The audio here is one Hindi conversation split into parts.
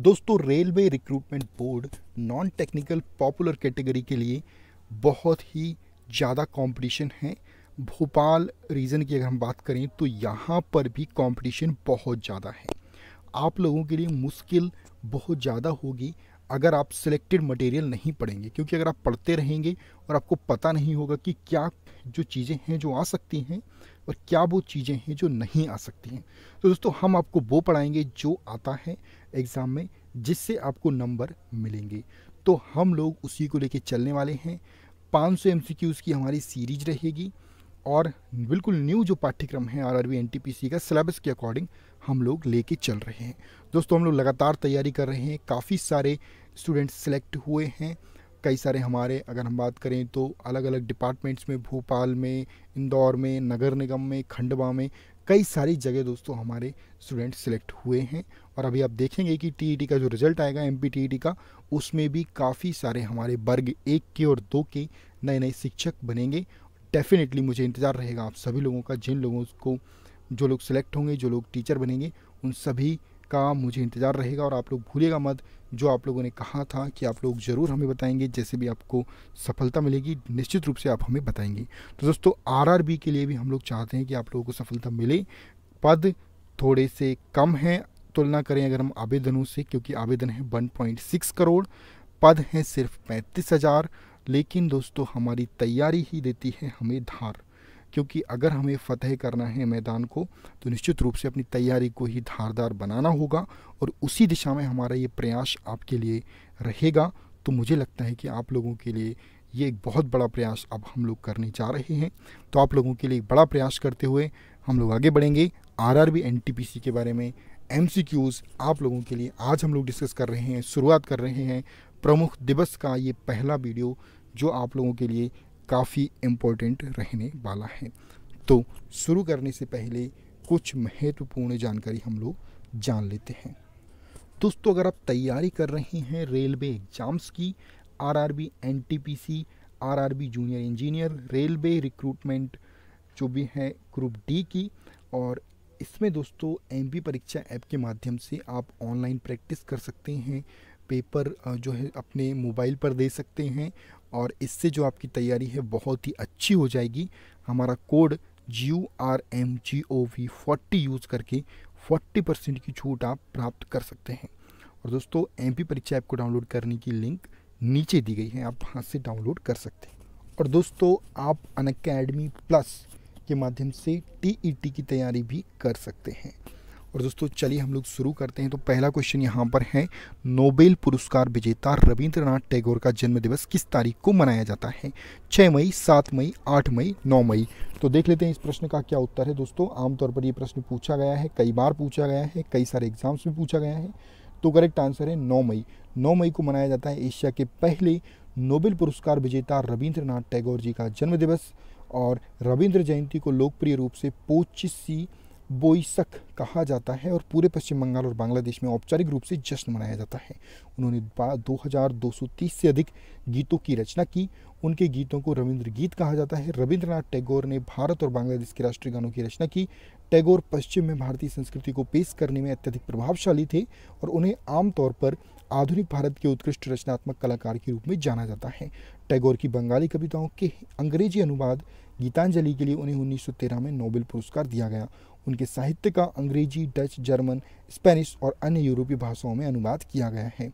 दोस्तों railway recruitment board non technical popular category के लिए बहुत ही ज़्यादा कंपटीशन है भोपाल रीजन की अगर हम बात करें तो यहाँ पर भी कंपटीशन बहुत ज़्यादा है आप लोगों के लिए मुश्किल बहुत ज़्यादा होगी अगर आप सिलेक्टेड मटेरियल नहीं पढ़ेंगे क्योंकि अगर आप पढ़ते रहेंगे और आपको पता नहीं होगा कि क्या जो चीज़ें हैं जो आ सकती हैं और क्या वो चीज़ें हैं जो नहीं आ सकती हैं तो दोस्तों हम आपको वो पढ़ाएंगे जो आता है एग्ज़ाम में जिससे आपको नंबर मिलेंगे तो हम लोग उसी को लेके चलने वाले हैं 500 सौ एम की हमारी सीरीज रहेगी और बिल्कुल न्यू जो पाठ्यक्रम है आर आर का सिलेबस के अकॉर्डिंग हम लोग लेके चल रहे हैं दोस्तों हम लोग लगातार तैयारी कर रहे हैं काफ़ी सारे स्टूडेंट्स सेलेक्ट हुए हैं कई सारे हमारे अगर हम बात करें तो अलग अलग डिपार्टमेंट्स में भोपाल में इंदौर में नगर निगम में खंडवा में कई सारी जगह दोस्तों हमारे स्टूडेंट सिलेक्ट हुए हैं और अभी आप देखेंगे कि टी e का जो रिजल्ट आएगा एम पी e का उसमें भी काफ़ी सारे हमारे वर्ग एक के और दो के नए नए शिक्षक बनेंगे डेफिनेटली मुझे इंतज़ार रहेगा आप सभी लोगों का जिन लोगों को जो लोग सिलेक्ट होंगे जो लोग टीचर बनेंगे उन सभी का मुझे इंतज़ार रहेगा और आप लोग भूलिएगा मत जो आप लोगों ने कहा था कि आप लोग ज़रूर हमें बताएंगे जैसे भी आपको सफलता मिलेगी निश्चित रूप से आप हमें बताएंगे तो दोस्तों आरआरबी के लिए भी हम लोग चाहते हैं कि आप लोगों को सफलता मिले पद थोड़े से कम हैं तुलना करें अगर हम आवेदनों से क्योंकि आवेदन है सिक्स करोड़ पद हैं सिर्फ पैंतीस हज़ार लेकिन दोस्तों हमारी तैयारी ही देती है हमें धार क्योंकि अगर हमें फतेह करना है मैदान को तो निश्चित रूप से अपनी तैयारी को ही धारदार बनाना होगा और उसी दिशा में हमारा ये प्रयास आपके लिए रहेगा तो मुझे लगता है कि आप लोगों के लिए ये एक बहुत बड़ा प्रयास अब हम लोग करने जा रहे हैं तो आप लोगों के लिए एक बड़ा प्रयास करते हुए हम लोग आगे बढ़ेंगे आर आर के बारे में एम आप लोगों के लिए आज हम लोग डिस्कस कर रहे हैं शुरुआत कर रहे हैं प्रमुख दिवस का ये पहला वीडियो जो आप लोगों के लिए काफ़ी इम्पोर्टेंट रहने वाला है तो शुरू करने से पहले कुछ महत्वपूर्ण जानकारी हम लोग जान लेते हैं दोस्तों अगर आप तैयारी कर रहे हैं रेलवे एग्ज़ाम्स की RRB NTPC RRB junior engineer railway recruitment जो भी है ग्रुप डी की और इसमें दोस्तों एम परीक्षा ऐप के माध्यम से आप ऑनलाइन प्रैक्टिस कर सकते हैं पेपर जो है अपने मोबाइल पर दे सकते हैं और इससे जो आपकी तैयारी है बहुत ही अच्छी हो जाएगी हमारा code G U R M G O V forty use करके फोर्टी परसेंट की छूट आप प्राप्त कर सकते हैं और दोस्तों एम पी परीक्षा ऐप को डाउनलोड करने की लिंक नीचे दी गई है आप वहाँ से डाउनलोड कर सकते हैं और दोस्तों आप अनकेडमी प्लस के माध्यम से टी ई टी की तैयारी भी कर सकते हैं और दोस्तों चलिए हम लोग शुरू करते हैं तो पहला क्वेश्चन यहाँ पर है नोबेल पुरस्कार विजेता रविंद्रनाथ टैगोर का जन्म दिवस किस तारीख को मनाया जाता है छः मई सात मई आठ मई नौ मई तो देख लेते हैं इस प्रश्न का क्या उत्तर है दोस्तों आमतौर पर ये प्रश्न पूछा गया है कई बार पूछा गया है कई सारे एग्जाम्स में पूछा गया है तो करेक्ट आंसर है नौ मई नौ मई को मनाया जाता है एशिया के पहले नोबेल पुरस्कार विजेता रविंद्रनाथ टैगोर जी का जन्म दिवस और रविंद्र जयंती को लोकप्रिय रूप से पोचिसी बोईसक कहा जाता है और पूरे पश्चिम बंगाल और बांग्लादेश में औपचारिक रूप से जश्न मनाया जाता है उन्होंने 2230 से अधिक गीतों की रचना की उनके गीतों को रविंद्र गीत कहा जाता है रविंद्रनाथ टैगोर ने भारत और बांग्लादेश के राष्ट्रीय गानों की रचना की टैगोर पश्चिम में भारतीय संस्कृति को पेश करने में अत्यधिक प्रभावशाली थे और उन्हें आमतौर पर आधुनिक भारत के उत्कृष्ट रचनात्मक कलाकार के रूप में जाना जाता है टैगोर की बंगाली कविताओं के अंग्रेजी अनुवाद गीतांजलि के लिए उन्हें 1913 में नोबेल पुरस्कार दिया गया उनके साहित्य का अंग्रेजी डच जर्मन स्पेनिश और अन्य यूरोपीय भाषाओं में अनुवाद किया गया है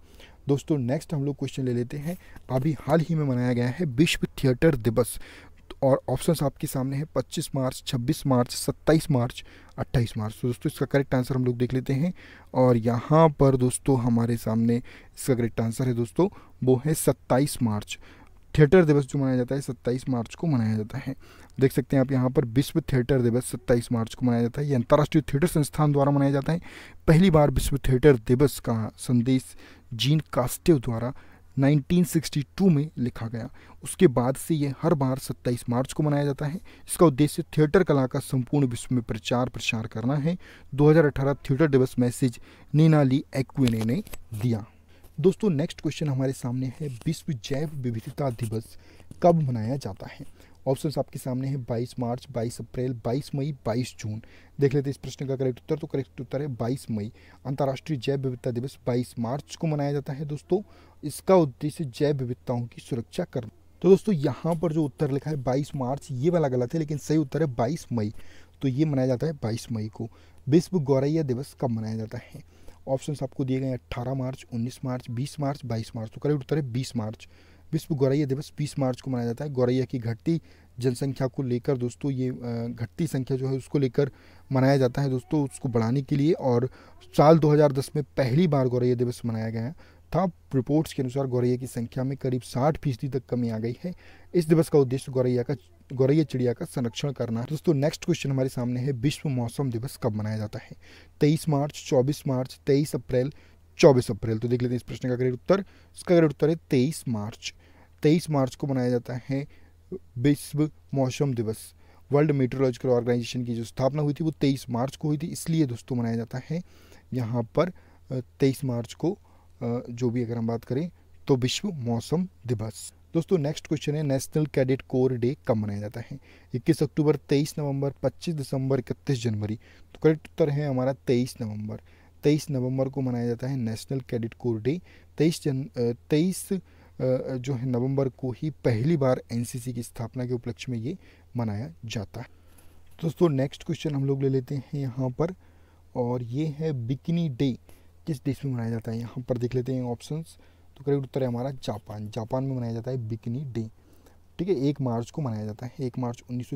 दोस्तों नेक्स्ट हम लोग क्वेश्चन ले लेते हैं अभी हाल ही में मनाया गया है विश्व थिएटर दिवस और ऑप्शंस आपके सामने हैं 25 मार्च 26 मार्च 27 मार्च 28 मार्च तो दोस्तों इसका करेक्ट आंसर हम लोग देख लेते हैं और यहाँ पर दोस्तों हमारे सामने इसका करेक्ट आंसर है दोस्तों वो है 27 मार्च थिएटर दिवस जो मनाया जाता है सत्ताईस मार्च को मनाया जाता है देख सकते हैं आप यहाँ पर विश्व थिएटर दिवस सत्ताईस मार्च को मनाया जाता है ये अंतर्राष्ट्रीय थिएटर संस्थान द्वारा मनाया जाता है पहली बार विश्व थिएटर दिवस का संदेश जीन कास्टिव द्वारा 1962 में लिखा गया उसके बाद से ये हर बार 27 मार्च को मनाया जाता है इसका उद्देश्य थिएटर कला का संपूर्ण विश्व में प्रचार प्रसार करना है 2018 थिएटर दिवस मैसेज नीनाली एक्विने ने दिया दोस्तों नेक्स्ट क्वेश्चन हमारे सामने है विश्व जैव विविधता दिवस कब मनाया जाता है ऑप्शंस आपके सामने है 22 मार्च 22 अप्रैल 22 मई 22 जून देख लेते हैं इस प्रश्न का करेक्ट उत्तर तो करेक्ट उत्तर है 22 मई अंतर्राष्ट्रीय जैव विविधता दिवस 22 मार्च को मनाया जाता है दोस्तों इसका उद्देश्य जैव विविधताओं की सुरक्षा करना तो दोस्तों यहाँ पर जो उत्तर लिखा है 22 मार्च ये वाला गलत है लेकिन सही उत्तर है 22 मई तो ये मनाया जाता है 22 मई को विश्व गौरैया दिवस कब मनाया जाता है ऑप्शन आपको दिए गए हैं अट्ठारह मार्च उन्नीस मार्च बीस मार्च बाईस मार्च तो करेक्ट उत्तर है बीस मार्च विश्व गौरैया दिवस बीस मार्च को मनाया जाता है गौरैया की घटती जनसंख्या को लेकर दोस्तों ये घटती संख्या जो है उसको लेकर मनाया जाता है दोस्तों उसको बढ़ाने के लिए और साल 2010 में पहली बार गौरैया दिवस मनाया गया था रिपोर्ट्स के अनुसार गौरैया की संख्या में करीब साठ फीसदी तक कमी आ गई है इस दिवस का उद्देश्य गौरैया का गौरैया चिड़िया का संरक्षण करना दोस्तों नेक्स्ट क्वेश्चन हमारे सामने है विश्व मौसम दिवस कब मनाया जाता है तेईस मार्च चौबीस मार्च तेईस अप्रैल चौबीस अप्रैल तो देख लेते हैं इस प्रश्न का करेक्ट उत्तर इसका करेक्ट उत्तर है तेईस मार्च तेईस मार्च को मनाया जाता है विश्व मौसम दिवस वर्ल्ड मेट्रोलॉजिकल ऑर्गेनाइजेशन की जो स्थापना हुई थी वो तेईस मार्च को हुई थी इसलिए दोस्तों मनाया जाता है यहाँ पर तेईस मार्च को जो भी अगर हम बात करें तो विश्व मौसम दिवस दोस्तों नेक्स्ट क्वेश्चन है नेशनल कैडेट कोर डे कब मनाया जाता है 21 अक्टूबर 23 नवंबर 25 दिसंबर इकतीस जनवरी तो करेक्ट उत्तर है हमारा 23 नवंबर 23 नवंबर को मनाया जाता है नेशनल कैडेट कोर डे 23 जन तेईस जो है नवंबर को ही पहली बार एनसीसी की स्थापना के उपलक्ष्य में ये मनाया जाता है दोस्तों नेक्स्ट क्वेश्चन हम लोग ले लेते हैं यहाँ पर और ये है बिकनी डे किस देश में मनाया जाता है यहाँ पर देख लेते हैं ऑप्शंस तो करेक्ट उत्तर है हमारा जापान जापान में मनाया जाता है बिकनी डे ठीक है एक मार्च को मनाया जाता है एक मार्च उन्नीस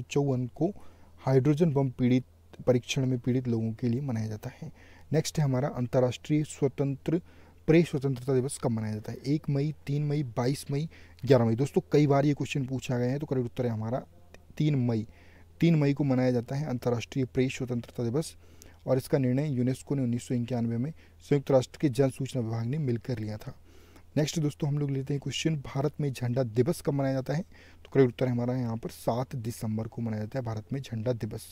को हाइड्रोजन बम पीड़ित परीक्षण में पीड़ित लोगों के लिए मनाया जाता है नेक्स्ट है हमारा अंतर्राष्ट्रीय स्वतंत्र प्रेस स्वतंत्रता दिवस कब मनाया जाता है एक मई तीन मई बाईस मई ग्यारह मई दोस्तों कई बार ये क्वेश्चन पूछा गया है तो करेक्ट उत्तर है हमारा तीन मई तीन मई को मनाया जाता है अंतर्राष्ट्रीय प्रेस स्वतंत्रता दिवस और इसका निर्णय यूनेस्को ने उन्नीस में संयुक्त राष्ट्र के जन सूचना विभाग ने मिलकर लिया था नेक्स्ट दोस्तों हम लोग लेते हैं क्वेश्चन भारत में झंडा दिवस कब मनाया जाता है तो करेक्ट उत्तर है हमारा यहाँ पर सात दिसंबर को मनाया जाता है भारत में झंडा दिवस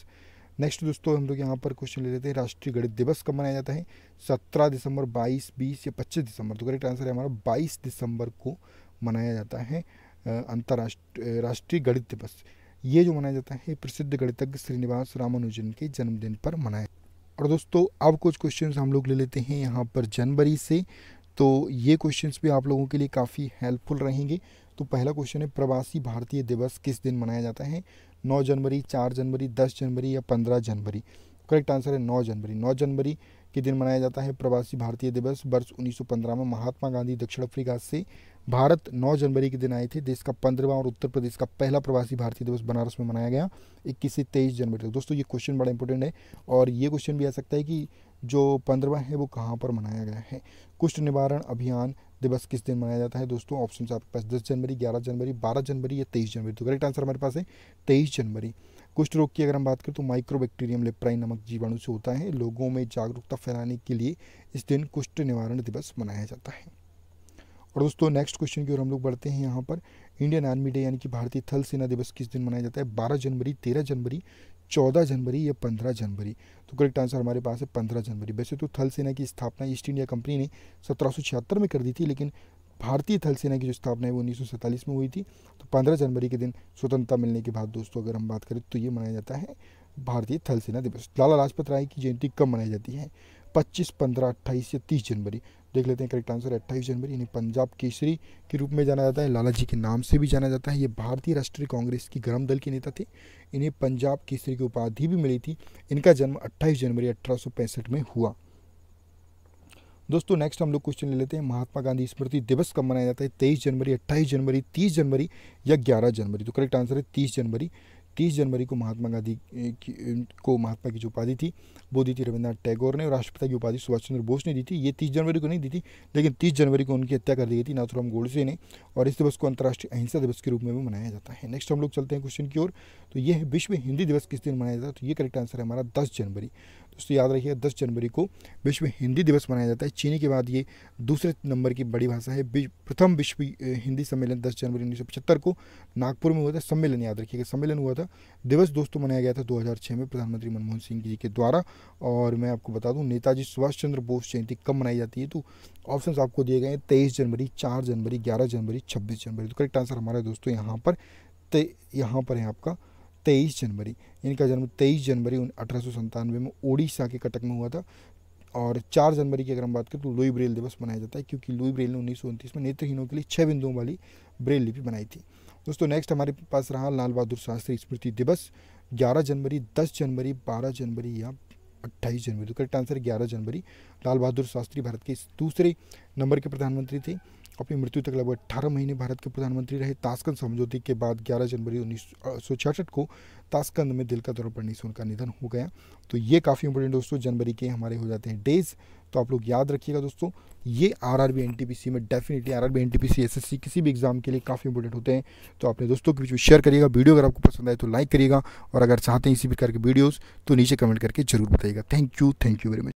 नेक्स्ट दोस्तों हम लोग यहाँ पर क्वेश्चन ले लेते हैं राष्ट्रीय गणित दिवस कब मनाया जाता है सत्रह दिसंबर बाईस बीस या पच्चीस दिसंबर तो करेक्ट आंसर है हमारा बाईस दिसंबर को मनाया जाता है अंतर्राष्ट्रीय राष्ट्रीय गणित दिवस ये जो मनाया जाता है प्रसिद्ध गणितज्ञ श्रीनिवास रामानुजन के जन्मदिन पर मनाया और दोस्तों अब कुछ क्वेश्चंस हम लोग ले लेते हैं यहाँ पर जनवरी से तो ये क्वेश्चंस भी आप लोगों के लिए काफ़ी हेल्पफुल रहेंगे तो पहला क्वेश्चन है प्रवासी भारतीय दिवस किस दिन मनाया जाता है नौ जनवरी चार जनवरी दस जनवरी या पंद्रह जनवरी करेक्ट आंसर है नौ जनवरी नौ जनवरी के दिन मनाया जाता है प्रवासी भारतीय दिवस वर्ष 1915 में महात्मा गांधी दक्षिण अफ्रीका से भारत 9 जनवरी के दिन आए थे देश का पंद्रवा और उत्तर प्रदेश का पहला प्रवासी भारतीय दिवस बनारस में मनाया गया इक्कीस से तेईस जनवरी तक दोस्तों ये क्वेश्चन बड़ा इंपॉर्टेंट है और ये क्वेश्चन भी आ सकता है कि जो पंद्रवा है वो कहाँ पर मनाया गया है कुष्ठ निवारण अभियान दिवस किस दिन मनाया जाता है दोस्तों ऑप्शन आपके पास दस जनवरी ग्यारह जनवरी बारह जनवरी या तेईस जनवरी तो करेक्ट आंसर हमारे पास है तेईस जनवरी कुष्ठ रोग की अगर हम बात करें तो माइक्रोबैक्टीरियम लेप्राइन नमक जीवाणु से होता है लोगों में जागरूकता फैलाने के लिए इस दिन कुष्ठ निवारण दिवस मनाया जाता है और दोस्तों नेक्स्ट क्वेश्चन की ओर हम लोग बढ़ते हैं यहाँ पर इंडियन आर्मी डे यानी कि भारतीय थल सेना दिवस किस दिन मनाया जाता है बारह जनवरी तेरह जनवरी चौदह जनवरी या पंद्रह जनवरी तो करेक्ट आंसर हमारे पास है पंद्रह जनवरी वैसे तो थल सेना की स्थापना ईस्ट इंडिया कंपनी ने सत्रह में कर दी थी लेकिन भारतीय थल सेना की जो स्थापना है वो उन्नीस में हुई थी तो पंद्रह जनवरी के दिन स्वतंत्रता मिलने के बाद दोस्तों अगर हम बात करें तो ये मनाया जाता है भारतीय थल सेना दिवस लाला लाजपत राय की जयंती कब मनाई जाती है पच्चीस पंद्रह अट्ठाईस या तीस जनवरी देख लेते हैं करेक्ट आंसर अट्ठाईस जनवरी यानी पंजाब केसरी के रूप में जाना जाता है लाला जी के नाम से भी जाना जाता है ये भारतीय राष्ट्रीय कांग्रेस की गर्म दल के नेता थे इन्हें पंजाब केसरी की उपाधि भी मिली थी इनका जन्म अट्ठाईस जनवरी अठारह में हुआ दोस्तों नेक्स्ट हम लोग क्वेश्चन ले लेते हैं महात्मा गांधी स्मृति दिवस कब मनाया जाता है तेईस जनवरी अट्ठाईस जनवरी तीस जनवरी या ग्यारह जनवरी तो करेक्ट आंसर है तीस जनवरी 30 जनवरी को महात्मा गांधी को महात्मा की जो उपाधि थी वो दी थी रविन्द्रनाथ टैगोर ने और राष्ट्रपिता की उपाधि सुभाष चंद्र बोस ने दी थी ये 30 जनवरी को नहीं दी थी लेकिन 30 जनवरी को उनकी हत्या कर दी गई थी नाथुराम गोडसे ने और इस दिवस को अंतर्राष्ट्रीय अहिंसा दिवस के रूप में भी मनाया जाता है नेक्स्ट हम लोग चलते हैं क्वेश्चन की ओर तो ये है विश्व हिंदी दिवस किस दिन मनाया जाता है तो ये करेक्ट आंसर है हमारा दस जनवरी दोस्तों तो याद रखिए 10 जनवरी को विश्व हिंदी दिवस मनाया जाता है चीनी के बाद ये दूसरे नंबर की बड़ी भाषा है प्रथम विश्व हिंदी सम्मेलन 10 जनवरी उन्नीस को नागपुर में हुआ था सम्मेलन याद रखिएगा सम्मेलन हुआ था दिवस दोस्तों मनाया गया था दो में प्रधानमंत्री मनमोहन सिंह जी के द्वारा और मैं आपको बता दूँ नेताजी सुभाष चंद्र बोस जयंती कब मनाई जाती है तो ऑप्शन आपको दिए गए हैं तेईस जनवरी चार जनवरी ग्यारह जनवरी छब्बीस जनवरी तो करेक्ट आंसर हमारे दोस्तों यहाँ पर यहाँ पर है आपका तेईस जनवरी इनका जन्म तेईस जनवरी अठारह में उड़ीसा के कटक में हुआ था और चार जनवरी की अगर हम बात करें तो लुई ब्रेल दिवस मनाया जाता है क्योंकि लुई ब्रेल ने उन्नीस में नेत्रहीनों के लिए छः बिंदुओं वाली ब्रेल लिपि बनाई थी दोस्तों नेक्स्ट हमारे पास रहा लाल बहादुर शास्त्री स्मृति दिवस ग्यारह जनवरी दस जनवरी बारह जनवरी या अट्ठाईस जनवरी तो करेक्ट आंसर ग्यारह जनवरी लाल बहादुर शास्त्री भारत के दूसरे नंबर के प्रधानमंत्री थे अपनी मृत्यु तक लगभग अठारह महीने भारत के प्रधानमंत्री रहे ताशकंद समझौते के बाद 11 जनवरी उन्नीस को ताशकंद में दिल का दौरा पड़ने से उनका निधन हो गया तो ये काफ़ी इंपॉर्टेंट दोस्तों जनवरी के हमारे हो जाते हैं डेज तो आप लोग याद रखिएगा दोस्तों ये R R N T P में definitely R R B N T C S S C किसी भी एग्जाम के लिए काफ़ी इंपॉर्टेंट होते हैं तो अपने दोस्तों के बीच में शेयर करिएगा वीडियो अगर आपको पसंद आए तो लाइक करिएगा और अगर चाहते हैं इसी प्रकार के वीडियोज़ तो नीचे कमेंट करके जरूर बताइएगा thank you thank you very much